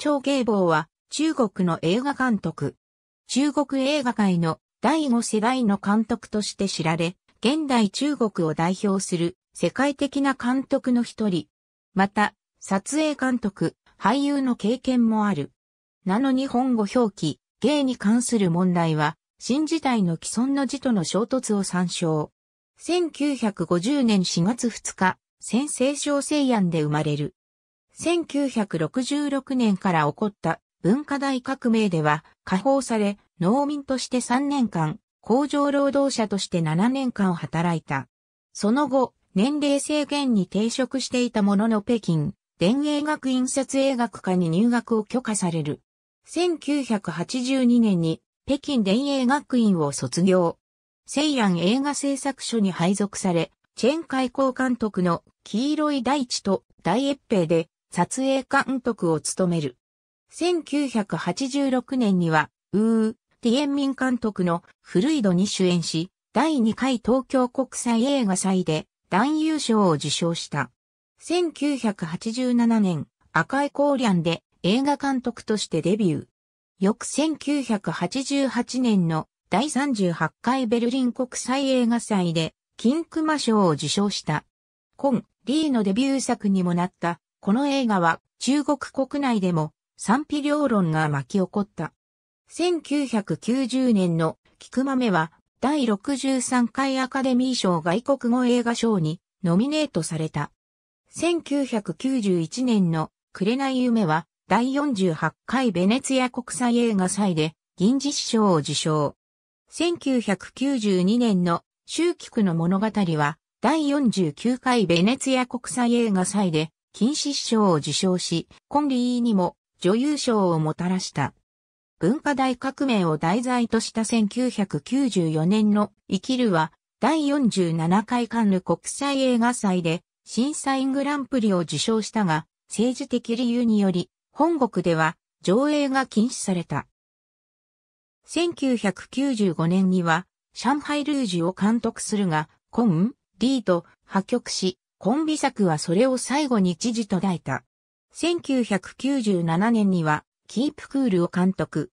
張芸坊は中国の映画監督。中国映画界の第5世代の監督として知られ、現代中国を代表する世界的な監督の一人。また、撮影監督、俳優の経験もある。なの日本語表記、芸に関する問題は、新時代の既存の字との衝突を参照。1950年4月2日、先生小西安で生まれる。1966年から起こった文化大革命では解放され、農民として3年間、工場労働者として7年間働いた。その後、年齢制限に抵触していたものの北京、電影学院撮影学科に入学を許可される。1982年に北京電影学院を卒業。西安映画製作所に配属され、チェン開港監督の黄色い大地と大越平で撮影監督を務める。1986年には、ウー、ティエンミン監督のフルイドに主演し、第2回東京国際映画祭で男優賞を受賞した。1987年、赤い光ンで映画監督としてデビュー。翌1988年の第38回ベルリン国際映画祭で金熊賞を受賞した。今、リーのデビュー作にもなったこの映画は中国国内でも賛否両論が巻き起こった。1990年の菊豆は第63回アカデミー賞外国語映画賞にノミネートされた。1991年の紅夢は第48回ベネツィア国際映画祭で銀獅子賞を受賞。1992年の秋菊の物語は第49回ベネツィア国際映画祭で金獅子賞を受賞し、コンリーにも女優賞をもたらした。文化大革命を題材とした1994年の生きるは第47回カンヌ国際映画祭で審査員グランプリを受賞したが、政治的理由により、本国では上映が禁止された。1995年には、上海ルージュを監督するが、コン、リーと破局し、コンビ作はそれを最後に知事と抱いた。1997年には、キープクールを監督。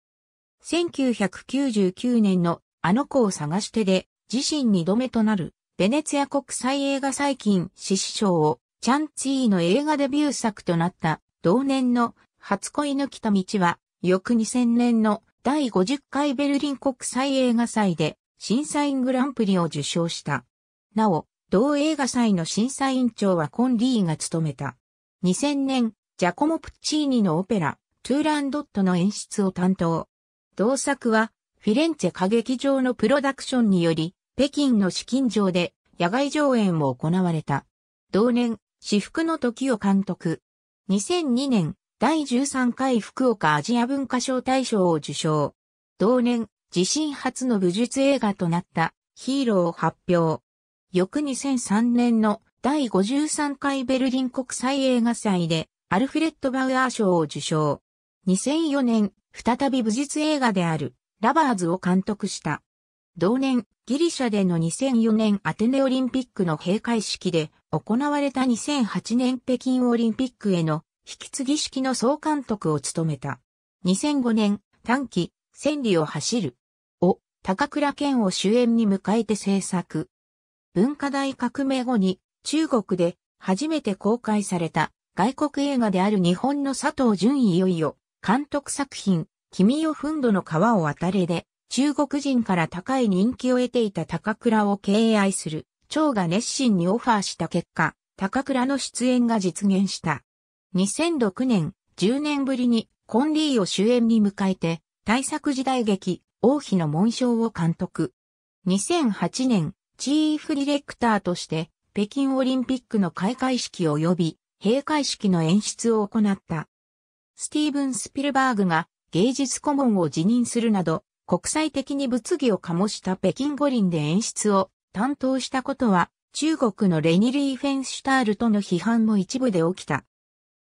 1999年のあの子を探してで、自身二度目となる、ベネツィア国際映画最近獅子賞を、チャンツィーの映画デビュー作となった、同年の初恋の来た道は、翌2000年の第50回ベルリン国際映画祭で、審査員グランプリを受賞した。なお、同映画祭の審査委員長はコン・リーが務めた。2000年、ジャコモ・プッチーニのオペラ、トゥーランドットの演出を担当。同作は、フィレンツェ歌劇場のプロダクションにより、北京の資金場で野外上演を行われた。同年、私服の時を監督。2002年、第13回福岡アジア文化賞大賞を受賞。同年、自身初の武術映画となったヒーローを発表。翌2003年の第53回ベルリン国際映画祭でアルフレッド・バウアー賞を受賞。2004年、再び武術映画であるラバーズを監督した。同年、ギリシャでの2004年アテネオリンピックの閉会式で行われた2008年北京オリンピックへの引き継ぎ式の総監督を務めた。2005年、短期、千里を走る。を、高倉健を主演に迎えて制作。文化大革命後に中国で初めて公開された外国映画である日本の佐藤淳いよいよ監督作品君よふんどの川を渡れで中国人から高い人気を得ていた高倉を敬愛する長が熱心にオファーした結果高倉の出演が実現した。2006年10年ぶりにコンリーを主演に迎えて大作時代劇王妃の紋章を監督。2008年チーフディレクターとして北京オリンピックの開会式及び閉会式の演出を行った。スティーブン・スピルバーグが芸術顧問を辞任するなど国際的に物議を醸した北京五輪で演出を担当したことは中国のレニ・リーフェンシュタールとの批判も一部で起きた。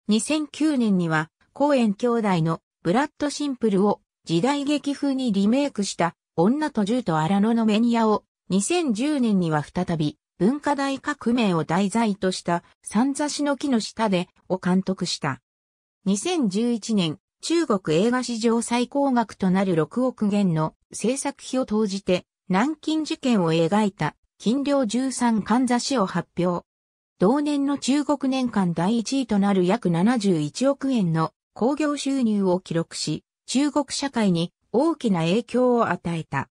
2009年には公演兄弟のブラッドシンプルを時代劇風にリメイクした女と銃と荒野のメニアを2010年には再び、文化大革命を題材とした、三座しの木の下で、を監督した。2011年、中国映画史上最高額となる6億元の制作費を投じて、南京事件を描いた、金陵13冠座しを発表。同年の中国年間第1位となる約71億円の工業収入を記録し、中国社会に大きな影響を与えた。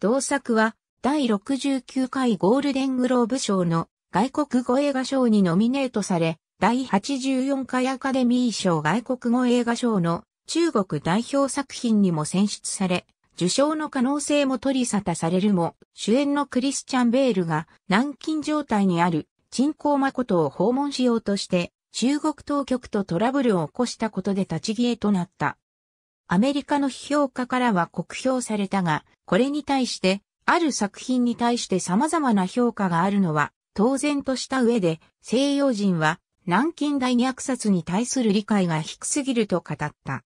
同作は第69回ゴールデングローブ賞の外国語映画賞にノミネートされ、第84回アカデミー賞外国語映画賞の中国代表作品にも選出され、受賞の可能性も取り沙汰されるも、主演のクリスチャン・ベールが軟禁状態にある人工誠を訪問しようとして、中国当局とトラブルを起こしたことで立ち消えとなった。アメリカの批評家からは酷評されたが、これに対してある作品に対して様々な評価があるのは当然とした上で西洋人は南京大虐殺に対する理解が低すぎると語った。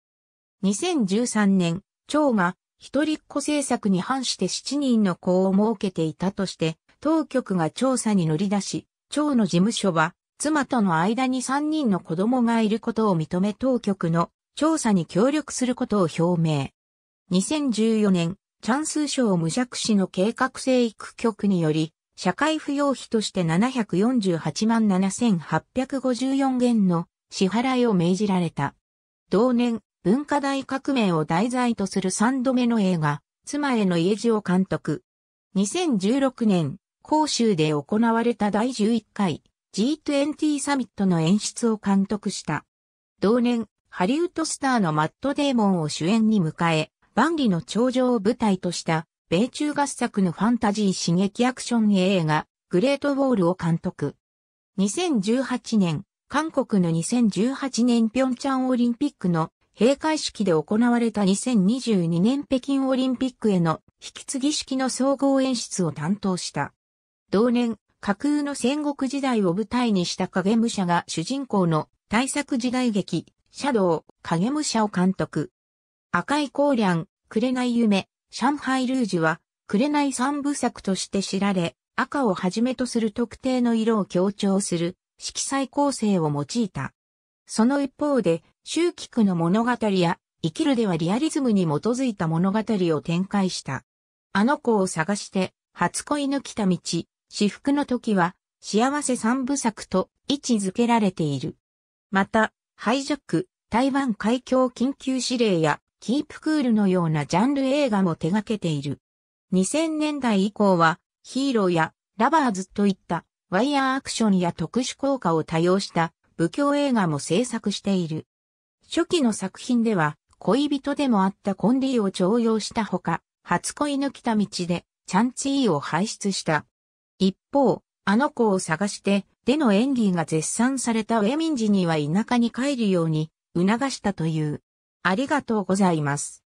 2013年、長が一人っ子政策に反して7人の子を設けていたとして、当局が調査に乗り出し、長の事務所は妻との間に3人の子供がいることを認め当局の調査に協力することを表明。2014年、チャンス賞無弱視の計画生育局により、社会扶養費として748万7854元の支払いを命じられた。同年、文化大革命を題材とする3度目の映画、妻への家路を監督。2016年、広州で行われた第11回 G20 サミットの演出を監督した。同年、ハリウッドスターのマット・デーモンを主演に迎え、万里の頂上を舞台とした米中合作のファンタジー刺激アクション映画グレートウォールを監督。2018年、韓国の2018年平昌オリンピックの閉会式で行われた2022年北京オリンピックへの引き継ぎ式の総合演出を担当した。同年、架空の戦国時代を舞台にした影武者が主人公の大作時代劇、シャドウ、影武者を監督。赤い光梁、紅夢、上海ルージュは、紅三部作として知られ、赤をはじめとする特定の色を強調する色彩構成を用いた。その一方で、周期区の物語や、生きるではリアリズムに基づいた物語を展開した。あの子を探して、初恋の来た道、至福の時は、幸せ三部作と位置づけられている。また、ハイジャック、台湾海峡緊急指令や、キープクールのようなジャンル映画も手掛けている。2000年代以降は、ヒーローやラバーズといったワイヤーアクションや特殊効果を多用した武教映画も制作している。初期の作品では、恋人でもあったコンディを徴用したほか、初恋の来た道で、チャンチーを輩出した。一方、あの子を探して、での演技が絶賛されたウェミンジには田舎に帰るように促したという。ありがとうございます。